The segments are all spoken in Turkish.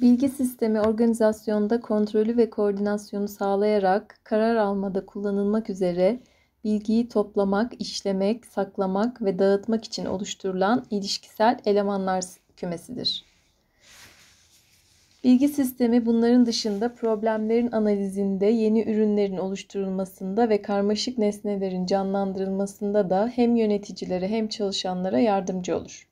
Bilgi sistemi organizasyonda kontrolü ve koordinasyonu sağlayarak karar almada kullanılmak üzere bilgiyi toplamak, işlemek, saklamak ve dağıtmak için oluşturulan ilişkisel elemanlar kümesidir. Bilgi sistemi bunların dışında problemlerin analizinde, yeni ürünlerin oluşturulmasında ve karmaşık nesnelerin canlandırılmasında da hem yöneticilere hem çalışanlara yardımcı olur.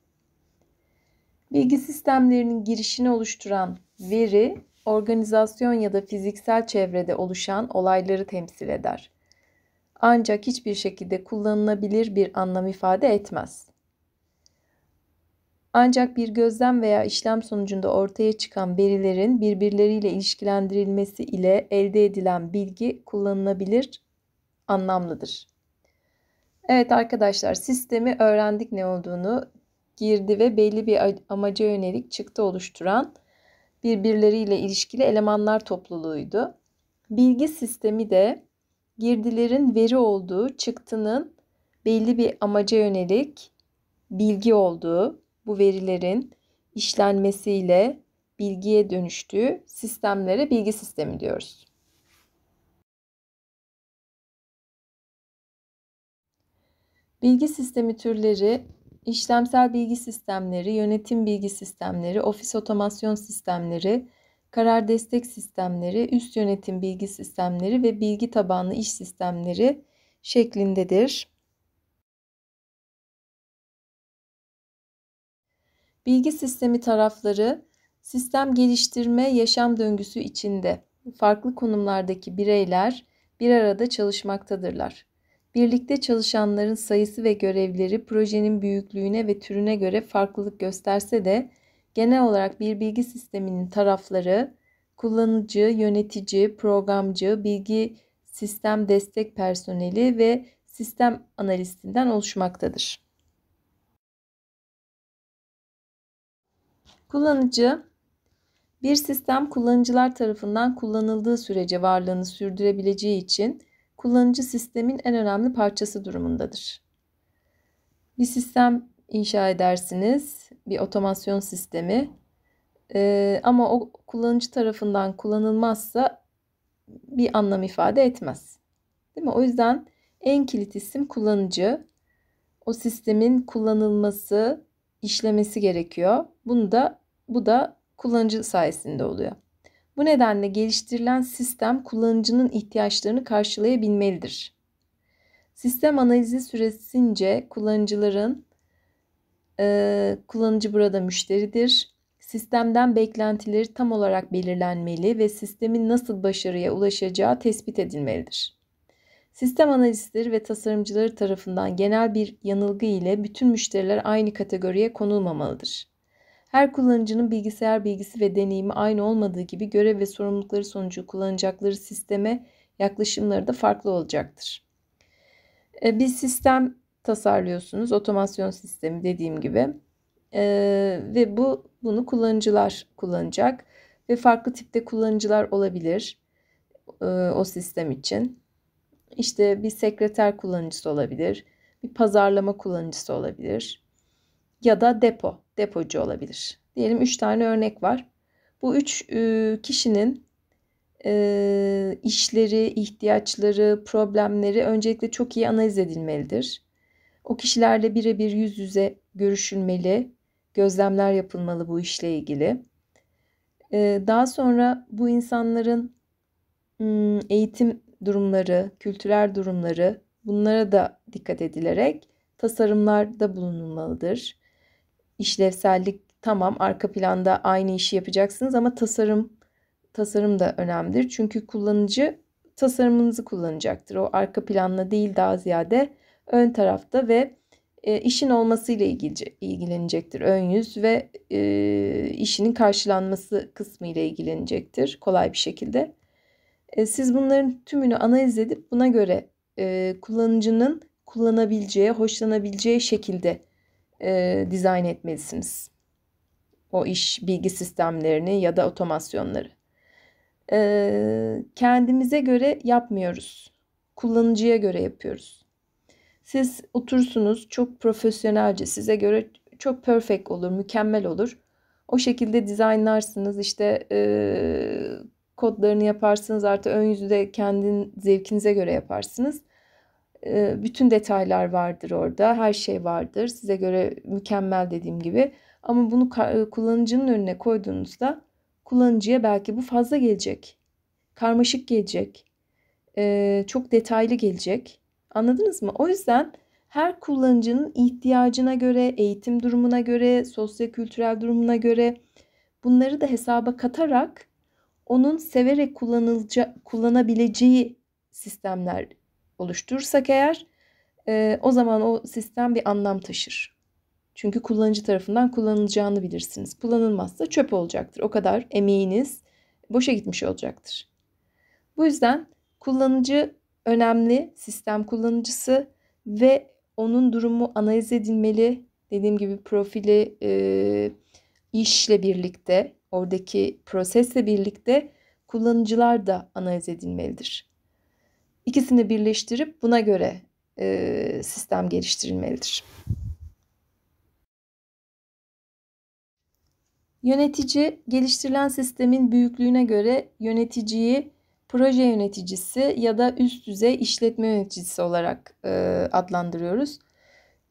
Bilgi sistemlerinin girişini oluşturan veri, organizasyon ya da fiziksel çevrede oluşan olayları temsil eder. Ancak hiçbir şekilde kullanılabilir bir anlam ifade etmez. Ancak bir gözlem veya işlem sonucunda ortaya çıkan verilerin birbirleriyle ilişkilendirilmesi ile elde edilen bilgi kullanılabilir, anlamlıdır. Evet arkadaşlar sistemi öğrendik ne olduğunu girdi ve belli bir amaca yönelik çıktı oluşturan birbirleriyle ilişkili elemanlar topluluğuydu. Bilgi sistemi de girdilerin veri olduğu, çıktının belli bir amaca yönelik bilgi olduğu, bu verilerin işlenmesiyle bilgiye dönüştüğü sistemlere bilgi sistemi diyoruz. Bilgi sistemi türleri işlemsel bilgi sistemleri, yönetim bilgi sistemleri, ofis otomasyon sistemleri, karar destek sistemleri, üst yönetim bilgi sistemleri ve bilgi tabanlı iş sistemleri şeklindedir. Bilgi sistemi tarafları sistem geliştirme yaşam döngüsü içinde farklı konumlardaki bireyler bir arada çalışmaktadırlar. Birlikte çalışanların sayısı ve görevleri projenin büyüklüğüne ve türüne göre farklılık gösterse de genel olarak bir bilgi sisteminin tarafları kullanıcı, yönetici, programcı, bilgi sistem destek personeli ve sistem analistinden oluşmaktadır. Kullanıcı bir sistem kullanıcılar tarafından kullanıldığı sürece varlığını sürdürebileceği için kullanıcı sistemin en önemli parçası durumundadır. Bir sistem inşa edersiniz, bir otomasyon sistemi ee, ama o kullanıcı tarafından kullanılmazsa bir anlam ifade etmez. Değil mi? O yüzden en kilit isim kullanıcı. O sistemin kullanılması, işlemesi gerekiyor. Bunu da bu da kullanıcı sayesinde oluyor. Bu nedenle geliştirilen sistem kullanıcının ihtiyaçlarını karşılayabilmelidir. Sistem analizi süresince kullanıcıların e, kullanıcı burada müşteridir. Sistemden beklentileri tam olarak belirlenmeli ve sistemin nasıl başarıya ulaşacağı tespit edilmelidir. Sistem analistleri ve tasarımcıları tarafından genel bir yanılgı ile bütün müşteriler aynı kategoriye konulmamalıdır. Her kullanıcının bilgisayar bilgisi ve deneyimi aynı olmadığı gibi görev ve sorumlulukları sonucu kullanacakları sisteme yaklaşımları da farklı olacaktır. E, bir sistem tasarlıyorsunuz, otomasyon sistemi dediğim gibi e, ve bu bunu kullanıcılar kullanacak ve farklı tipte kullanıcılar olabilir e, o sistem için. İşte bir sekreter kullanıcısı olabilir, bir pazarlama kullanıcısı olabilir, ya da depo, depocu olabilir. Diyelim 3 tane örnek var. Bu 3 e, kişinin e, işleri, ihtiyaçları, problemleri öncelikle çok iyi analiz edilmelidir. O kişilerle birebir yüz yüze görüşülmeli, gözlemler yapılmalı bu işle ilgili. E, daha sonra bu insanların eğitim durumları, kültürel durumları bunlara da dikkat edilerek tasarımlarda bulunulmalıdır işlevsellik tamam arka planda aynı işi yapacaksınız ama tasarım tasarım da önemlidir. Çünkü kullanıcı tasarımınızı kullanacaktır. O arka planla değil daha ziyade ön tarafta ve e, işin olmasıyla ilgilenecektir. Ön yüz ve e, işinin karşılanması kısmı ile ilgilenecektir kolay bir şekilde. E, siz bunların tümünü analiz edip buna göre e, kullanıcının kullanabileceği, hoşlanabileceği şekilde e, dizayn etmelisiniz. O iş bilgi sistemlerini ya da otomasyonları. E, kendimize göre yapmıyoruz. Kullanıcıya göre yapıyoruz. Siz otursunuz çok profesyonelce size göre çok perfect olur, mükemmel olur. O şekilde dizaynlarsınız işte e, kodlarını yaparsınız artı ön yüzü de kendin zevkinize göre yaparsınız. Ee, bütün detaylar vardır orada. Her şey vardır. Size göre mükemmel dediğim gibi. Ama bunu e, kullanıcının önüne koyduğunuzda kullanıcıya belki bu fazla gelecek. Karmaşık gelecek. E, çok detaylı gelecek. Anladınız mı? O yüzden her kullanıcının ihtiyacına göre, eğitim durumuna göre, sosyo-kültürel durumuna göre bunları da hesaba katarak onun severek kullanılca, kullanabileceği sistemler oluşturursak eğer e, o zaman o sistem bir anlam taşır. Çünkü kullanıcı tarafından kullanılacağını bilirsiniz. Kullanılmazsa çöp olacaktır. O kadar emeğiniz boşa gitmiş olacaktır. Bu yüzden kullanıcı önemli, sistem kullanıcısı ve onun durumu analiz edilmeli. Dediğim gibi profili e, işle birlikte, oradaki prosesle birlikte kullanıcılar da analiz edilmelidir. İkisini birleştirip buna göre e, sistem geliştirilmelidir. Yönetici geliştirilen sistemin büyüklüğüne göre yöneticiyi proje yöneticisi ya da üst düzey işletme yöneticisi olarak e, adlandırıyoruz.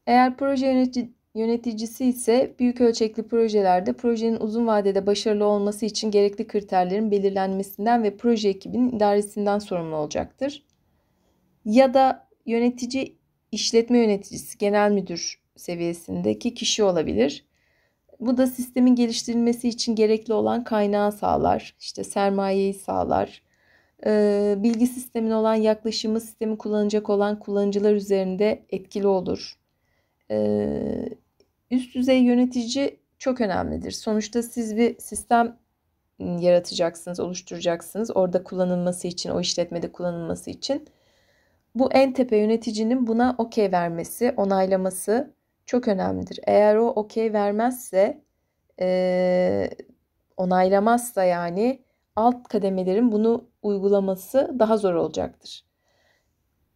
Eğer proje yöneticisi ise büyük ölçekli projelerde projenin uzun vadede başarılı olması için gerekli kriterlerin belirlenmesinden ve proje ekibinin idaresinden sorumlu olacaktır ya da yönetici işletme yöneticisi, genel müdür seviyesindeki kişi olabilir. Bu da sistemin geliştirilmesi için gerekli olan kaynağı sağlar, işte sermayeyi sağlar. Ee, bilgi sistemine olan yaklaşımı sistemi kullanacak olan kullanıcılar üzerinde etkili olur. Ee, üst düzey yönetici çok önemlidir. Sonuçta siz bir sistem ıı, yaratacaksınız, oluşturacaksınız. Orada kullanılması için, o işletmede kullanılması için bu en tepe yöneticinin buna okey vermesi, onaylaması çok önemlidir. Eğer o okey vermezse, e, onaylamazsa yani alt kademelerin bunu uygulaması daha zor olacaktır.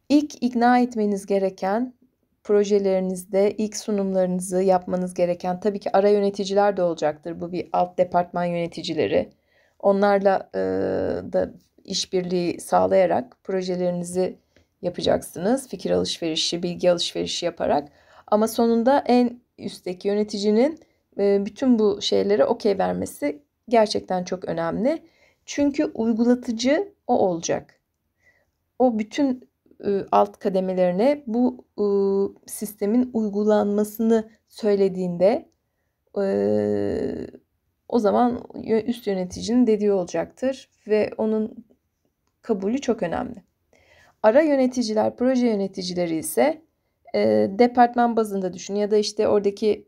İlk ikna etmeniz gereken projelerinizde ilk sunumlarınızı yapmanız gereken tabii ki ara yöneticiler de olacaktır. Bu bir alt departman yöneticileri. Onlarla e, da işbirliği sağlayarak projelerinizi yapacaksınız. Fikir alışverişi, bilgi alışverişi yaparak. Ama sonunda en üstteki yöneticinin e, bütün bu şeylere okey vermesi gerçekten çok önemli. Çünkü uygulatıcı o olacak. O bütün e, alt kademelerine bu e, sistemin uygulanmasını söylediğinde o zaman üst yöneticinin dediği olacaktır ve onun kabulü çok önemli. Ara yöneticiler, proje yöneticileri ise e, departman bazında düşün ya da işte oradaki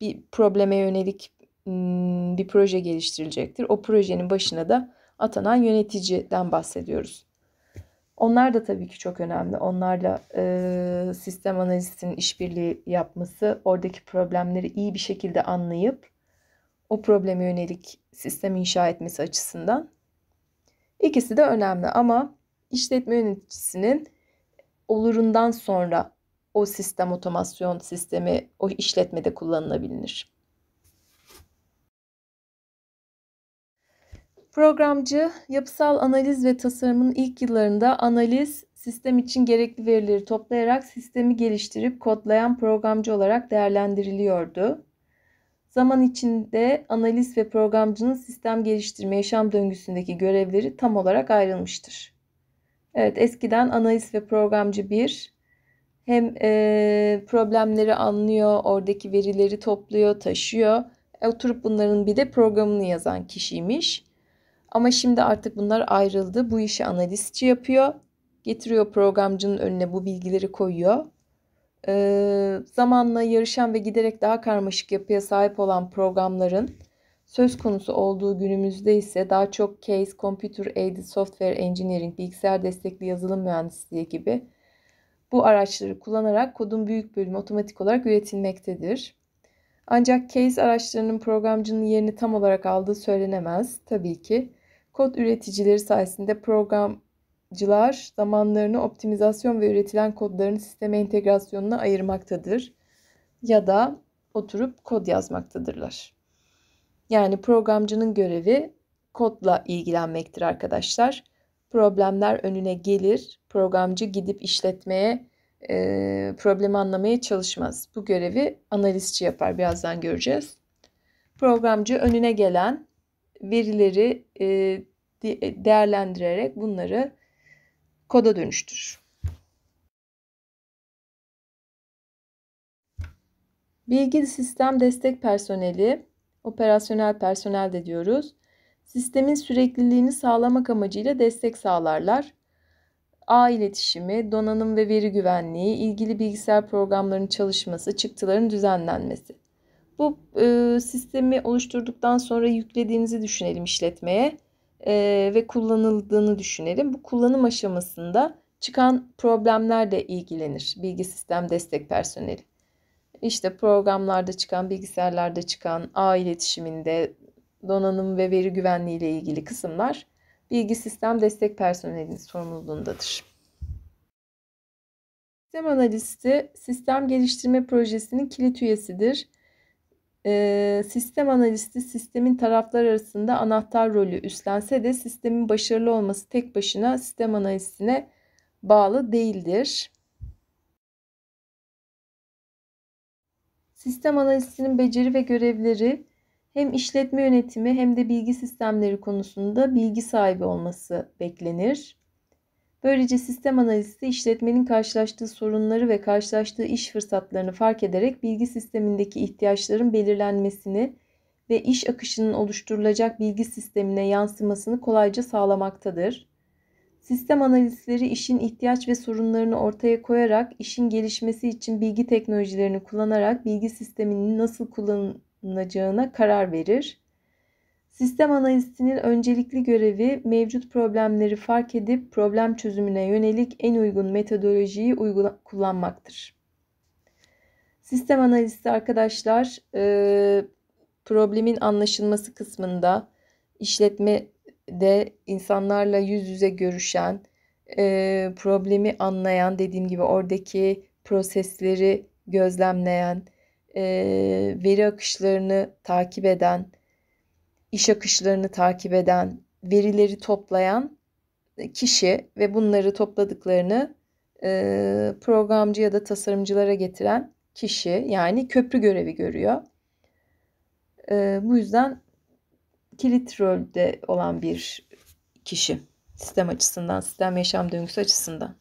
bir probleme yönelik hmm, bir proje geliştirilecektir. O projenin başına da atanan yöneticiden bahsediyoruz. Onlar da tabii ki çok önemli. Onlarla e, sistem analizinin işbirliği yapması, oradaki problemleri iyi bir şekilde anlayıp o probleme yönelik sistem inşa etmesi açısından ikisi de önemli ama işletme yöneticisinin olurundan sonra o sistem otomasyon sistemi o işletmede kullanılabilir. Programcı yapısal analiz ve tasarımın ilk yıllarında analiz sistem için gerekli verileri toplayarak sistemi geliştirip kodlayan programcı olarak değerlendiriliyordu. Zaman içinde analiz ve programcının sistem geliştirme yaşam döngüsündeki görevleri tam olarak ayrılmıştır. Evet eskiden analiz ve programcı bir. Hem e, problemleri anlıyor, oradaki verileri topluyor, taşıyor. E, oturup bunların bir de programını yazan kişiymiş. Ama şimdi artık bunlar ayrıldı. Bu işi analistçi yapıyor. Getiriyor programcının önüne bu bilgileri koyuyor. E, zamanla yarışan ve giderek daha karmaşık yapıya sahip olan programların Söz konusu olduğu günümüzde ise daha çok case, computer aided software engineering, bilgisayar destekli yazılım mühendisliği gibi bu araçları kullanarak kodun büyük bölümü otomatik olarak üretilmektedir. Ancak case araçlarının programcının yerini tam olarak aldığı söylenemez tabii ki. Kod üreticileri sayesinde programcılar zamanlarını optimizasyon ve üretilen kodların sisteme entegrasyonuna ayırmaktadır ya da oturup kod yazmaktadırlar. Yani programcının görevi kodla ilgilenmektir arkadaşlar. Problemler önüne gelir. Programcı gidip işletmeye, e, problemi anlamaya çalışmaz. Bu görevi analistçi yapar. Birazdan göreceğiz. Programcı önüne gelen verileri e, e değerlendirerek bunları koda dönüştürür. Bilgi sistem destek personeli operasyonel personel de diyoruz. Sistemin sürekliliğini sağlamak amacıyla destek sağlarlar. A iletişimi, donanım ve veri güvenliği, ilgili bilgisayar programlarının çalışması, çıktıların düzenlenmesi. Bu e, sistemi oluşturduktan sonra yüklediğinizi düşünelim işletmeye e, ve kullanıldığını düşünelim. Bu kullanım aşamasında çıkan problemlerle ilgilenir bilgi sistem destek personeli. İşte programlarda çıkan, bilgisayarlarda çıkan, ağ iletişiminde, donanım ve veri güvenliği ile ilgili kısımlar bilgi sistem destek personelinin sorumluluğundadır. Sistem analisti sistem geliştirme projesinin kilit üyesidir. Ee, sistem analisti sistemin taraflar arasında anahtar rolü üstlense de sistemin başarılı olması tek başına sistem analistine bağlı değildir. Sistem analistinin beceri ve görevleri hem işletme yönetimi hem de bilgi sistemleri konusunda bilgi sahibi olması beklenir. Böylece sistem analisti işletmenin karşılaştığı sorunları ve karşılaştığı iş fırsatlarını fark ederek bilgi sistemindeki ihtiyaçların belirlenmesini ve iş akışının oluşturulacak bilgi sistemine yansımasını kolayca sağlamaktadır. Sistem analistleri işin ihtiyaç ve sorunlarını ortaya koyarak, işin gelişmesi için bilgi teknolojilerini kullanarak bilgi sisteminin nasıl kullanılacağına karar verir. Sistem analistinin öncelikli görevi mevcut problemleri fark edip problem çözümüne yönelik en uygun metodolojiyi uygula- kullanmaktır. Sistem analisti arkadaşlar e, problemin anlaşılması kısmında işletme de insanlarla yüz yüze görüşen, e, problemi anlayan, dediğim gibi oradaki prosesleri gözlemleyen, e, veri akışlarını takip eden, iş akışlarını takip eden, verileri toplayan kişi ve bunları topladıklarını e, programcı ya da tasarımcılara getiren kişi yani köprü görevi görüyor. E, bu yüzden kilit rolde olan bir kişi sistem açısından, sistem yaşam döngüsü açısından.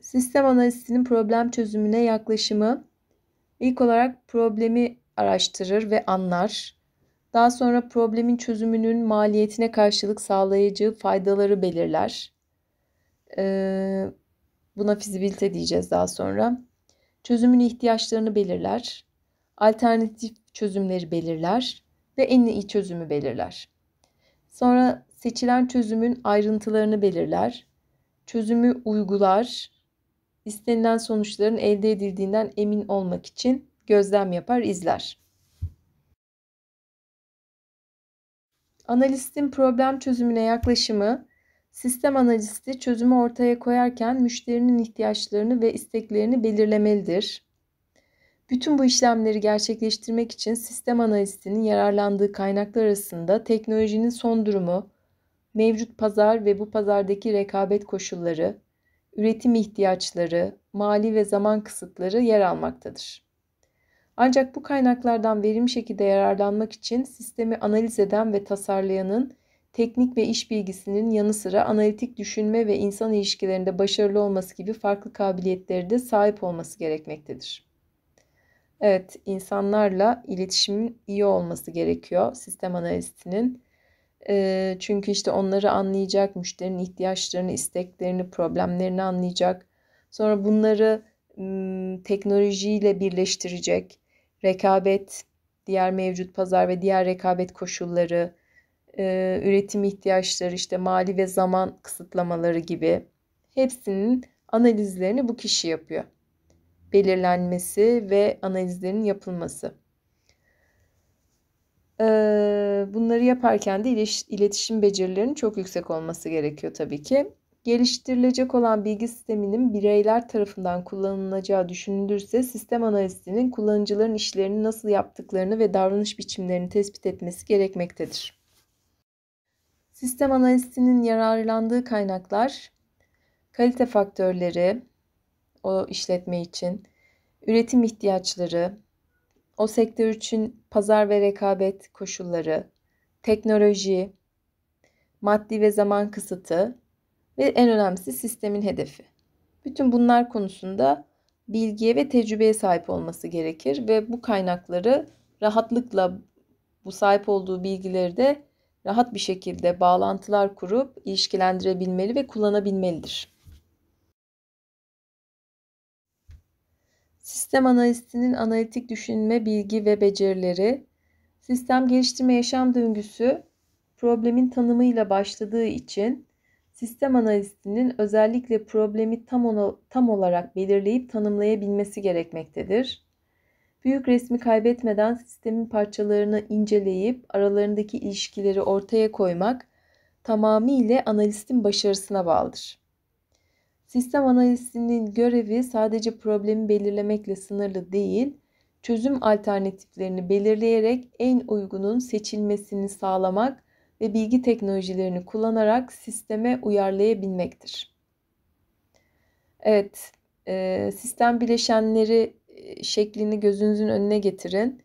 Sistem analizinin problem çözümüne yaklaşımı ilk olarak problemi araştırır ve anlar. Daha sonra problemin çözümünün maliyetine karşılık sağlayacağı faydaları belirler. Ee, buna fizibilite diyeceğiz daha sonra çözümün ihtiyaçlarını belirler, alternatif çözümleri belirler ve en iyi çözümü belirler. Sonra seçilen çözümün ayrıntılarını belirler, çözümü uygular, istenilen sonuçların elde edildiğinden emin olmak için gözlem yapar, izler. Analistin problem çözümüne yaklaşımı Sistem analisti çözümü ortaya koyarken müşterinin ihtiyaçlarını ve isteklerini belirlemelidir. Bütün bu işlemleri gerçekleştirmek için sistem analistinin yararlandığı kaynaklar arasında teknolojinin son durumu, mevcut pazar ve bu pazardaki rekabet koşulları, üretim ihtiyaçları, mali ve zaman kısıtları yer almaktadır. Ancak bu kaynaklardan verimli şekilde yararlanmak için sistemi analiz eden ve tasarlayanın teknik ve iş bilgisinin yanı sıra analitik düşünme ve insan ilişkilerinde başarılı olması gibi farklı kabiliyetleri de sahip olması gerekmektedir. Evet, insanlarla iletişimin iyi olması gerekiyor sistem analistinin. E, çünkü işte onları anlayacak, müşterinin ihtiyaçlarını, isteklerini, problemlerini anlayacak. Sonra bunları m, teknolojiyle birleştirecek. Rekabet, diğer mevcut pazar ve diğer rekabet koşulları, e, üretim ihtiyaçları işte mali ve zaman kısıtlamaları gibi hepsinin analizlerini bu kişi yapıyor. Belirlenmesi ve analizlerin yapılması. E, bunları yaparken de iletişim becerilerinin çok yüksek olması gerekiyor tabii ki. Geliştirilecek olan bilgi sisteminin bireyler tarafından kullanılacağı düşünülürse sistem analistinin kullanıcıların işlerini nasıl yaptıklarını ve davranış biçimlerini tespit etmesi gerekmektedir. Sistem analistinin yararlandığı kaynaklar kalite faktörleri o işletme için, üretim ihtiyaçları, o sektör için pazar ve rekabet koşulları, teknoloji, maddi ve zaman kısıtı ve en önemlisi sistemin hedefi. Bütün bunlar konusunda bilgiye ve tecrübeye sahip olması gerekir ve bu kaynakları rahatlıkla bu sahip olduğu bilgileri de rahat bir şekilde bağlantılar kurup ilişkilendirebilmeli ve kullanabilmelidir. Sistem analistinin analitik düşünme, bilgi ve becerileri, sistem geliştirme yaşam döngüsü problemin tanımıyla başladığı için sistem analistinin özellikle problemi tam, ona, tam olarak belirleyip tanımlayabilmesi gerekmektedir. Büyük resmi kaybetmeden sistemin parçalarını inceleyip aralarındaki ilişkileri ortaya koymak tamamıyla analistin başarısına bağlıdır. Sistem analistinin görevi sadece problemi belirlemekle sınırlı değil, çözüm alternatiflerini belirleyerek en uygunun seçilmesini sağlamak ve bilgi teknolojilerini kullanarak sisteme uyarlayabilmektir. Evet, sistem bileşenleri e, şeklini gözünüzün önüne getirin.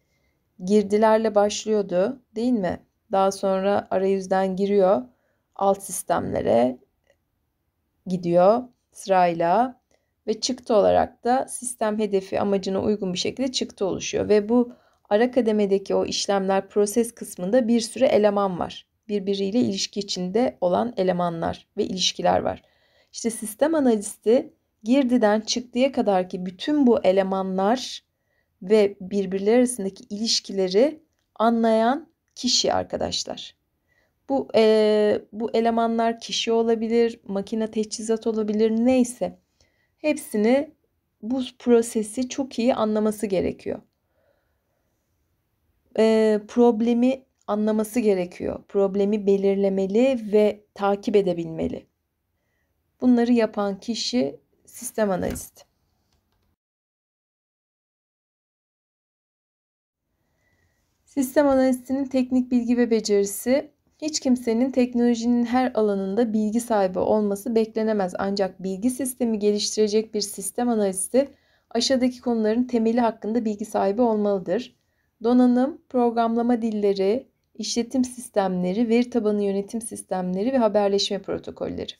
Girdilerle başlıyordu değil mi? Daha sonra arayüzden giriyor. Alt sistemlere gidiyor sırayla ve çıktı olarak da sistem hedefi amacına uygun bir şekilde çıktı oluşuyor. Ve bu ara kademedeki o işlemler proses kısmında bir sürü eleman var. Birbiriyle ilişki içinde olan elemanlar ve ilişkiler var. İşte sistem analisti girdiden çıktıya kadar ki bütün bu elemanlar ve birbirleri arasındaki ilişkileri anlayan kişi arkadaşlar. Bu e, bu elemanlar kişi olabilir, makine teçhizat olabilir neyse. Hepsini bu prosesi çok iyi anlaması gerekiyor. E, problemi anlaması gerekiyor. Problemi belirlemeli ve takip edebilmeli. Bunları yapan kişi sistem analisti. Sistem analistinin teknik bilgi ve becerisi hiç kimsenin teknolojinin her alanında bilgi sahibi olması beklenemez ancak bilgi sistemi geliştirecek bir sistem analisti aşağıdaki konuların temeli hakkında bilgi sahibi olmalıdır. Donanım, programlama dilleri, işletim sistemleri, veri tabanı yönetim sistemleri ve haberleşme protokolleri.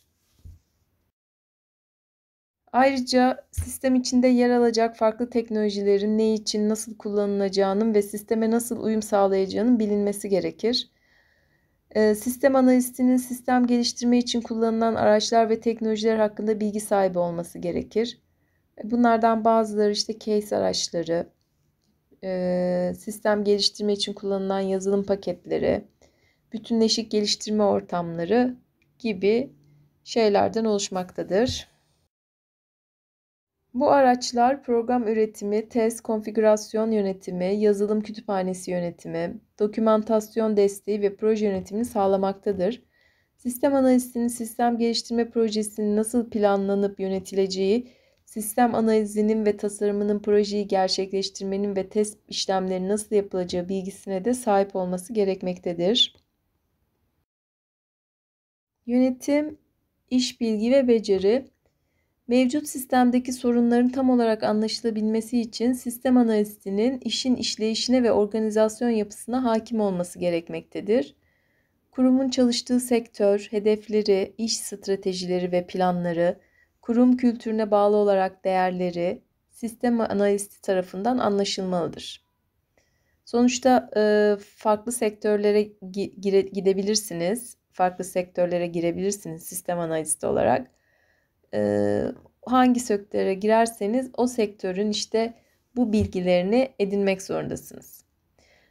Ayrıca sistem içinde yer alacak farklı teknolojilerin ne için nasıl kullanılacağının ve sisteme nasıl uyum sağlayacağının bilinmesi gerekir. Ee, sistem analistinin sistem geliştirme için kullanılan araçlar ve teknolojiler hakkında bilgi sahibi olması gerekir. E, bunlardan bazıları işte case araçları, e, sistem geliştirme için kullanılan yazılım paketleri, bütünleşik geliştirme ortamları gibi şeylerden oluşmaktadır. Bu araçlar program üretimi, test konfigürasyon yönetimi, yazılım kütüphanesi yönetimi, dokümantasyon desteği ve proje yönetimini sağlamaktadır. Sistem analizinin sistem geliştirme projesinin nasıl planlanıp yönetileceği, sistem analizinin ve tasarımının projeyi gerçekleştirmenin ve test işlemlerinin nasıl yapılacağı bilgisine de sahip olması gerekmektedir. Yönetim, iş bilgi ve beceri Mevcut sistemdeki sorunların tam olarak anlaşılabilmesi için sistem analistinin işin işleyişine ve organizasyon yapısına hakim olması gerekmektedir. Kurumun çalıştığı sektör, hedefleri, iş stratejileri ve planları, kurum kültürüne bağlı olarak değerleri sistem analisti tarafından anlaşılmalıdır. Sonuçta e, farklı sektörlere gidebilirsiniz, farklı sektörlere girebilirsiniz sistem analisti olarak e, hangi sektöre girerseniz o sektörün işte bu bilgilerini edinmek zorundasınız.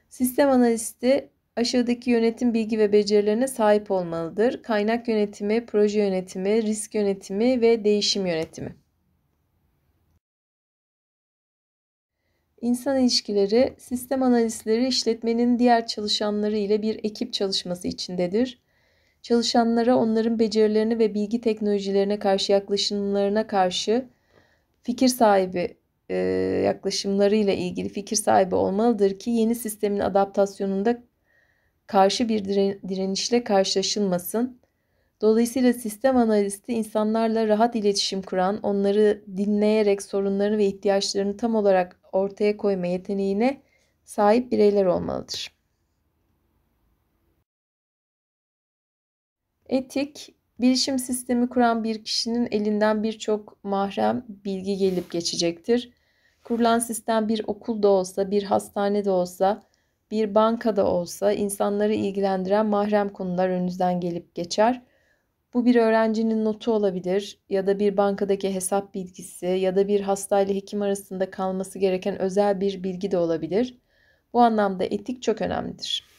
Sistem analisti aşağıdaki yönetim bilgi ve becerilerine sahip olmalıdır. Kaynak yönetimi, proje yönetimi, risk yönetimi ve değişim yönetimi. İnsan ilişkileri, sistem analistleri işletmenin diğer çalışanları ile bir ekip çalışması içindedir çalışanlara onların becerilerini ve bilgi teknolojilerine karşı yaklaşımlarına karşı fikir sahibi e, yaklaşımlarıyla ilgili fikir sahibi olmalıdır ki yeni sistemin adaptasyonunda karşı bir direnişle karşılaşılmasın. Dolayısıyla sistem analisti insanlarla rahat iletişim kuran, onları dinleyerek sorunlarını ve ihtiyaçlarını tam olarak ortaya koyma yeteneğine sahip bireyler olmalıdır. Etik, bilişim sistemi kuran bir kişinin elinden birçok mahrem bilgi gelip geçecektir. Kurulan sistem bir okulda olsa, bir hastane de olsa, bir bankada olsa insanları ilgilendiren mahrem konular önünüzden gelip geçer. Bu bir öğrencinin notu olabilir ya da bir bankadaki hesap bilgisi ya da bir hasta ile hekim arasında kalması gereken özel bir bilgi de olabilir. Bu anlamda etik çok önemlidir.